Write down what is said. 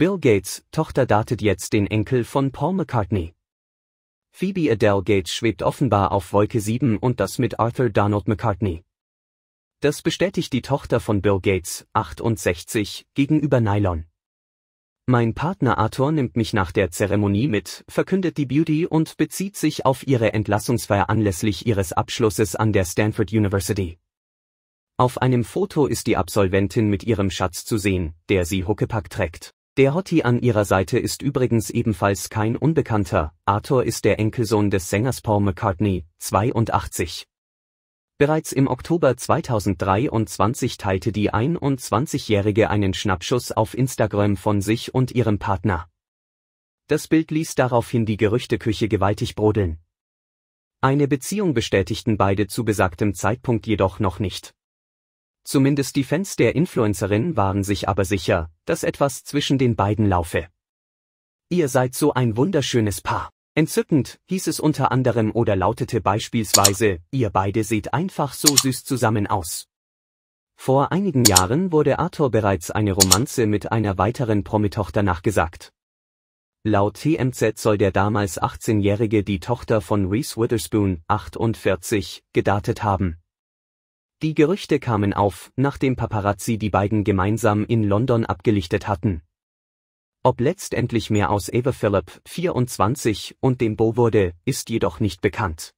Bill Gates Tochter datet jetzt den Enkel von Paul McCartney. Phoebe Adele Gates schwebt offenbar auf Wolke 7 und das mit Arthur Donald McCartney. Das bestätigt die Tochter von Bill Gates, 68, gegenüber Nylon. Mein Partner Arthur nimmt mich nach der Zeremonie mit, verkündet die Beauty und bezieht sich auf ihre Entlassungsfeier anlässlich ihres Abschlusses an der Stanford University. Auf einem Foto ist die Absolventin mit ihrem Schatz zu sehen, der sie Huckepack trägt. Der Dehotti an ihrer Seite ist übrigens ebenfalls kein Unbekannter, Arthur ist der Enkelsohn des Sängers Paul McCartney, 82. Bereits im Oktober 2023 teilte die 21-Jährige einen Schnappschuss auf Instagram von sich und ihrem Partner. Das Bild ließ daraufhin die Gerüchteküche gewaltig brodeln. Eine Beziehung bestätigten beide zu besagtem Zeitpunkt jedoch noch nicht. Zumindest die Fans der Influencerin waren sich aber sicher, dass etwas zwischen den beiden laufe. Ihr seid so ein wunderschönes Paar. Entzückend, hieß es unter anderem oder lautete beispielsweise, ihr beide seht einfach so süß zusammen aus. Vor einigen Jahren wurde Arthur bereits eine Romanze mit einer weiteren Promitochter nachgesagt. Laut TMZ soll der damals 18-Jährige die Tochter von Reese Witherspoon, 48, gedatet haben. Die Gerüchte kamen auf, nachdem Paparazzi die beiden gemeinsam in London abgelichtet hatten. Ob letztendlich mehr aus Eva Philip 24, und dem Bo wurde, ist jedoch nicht bekannt.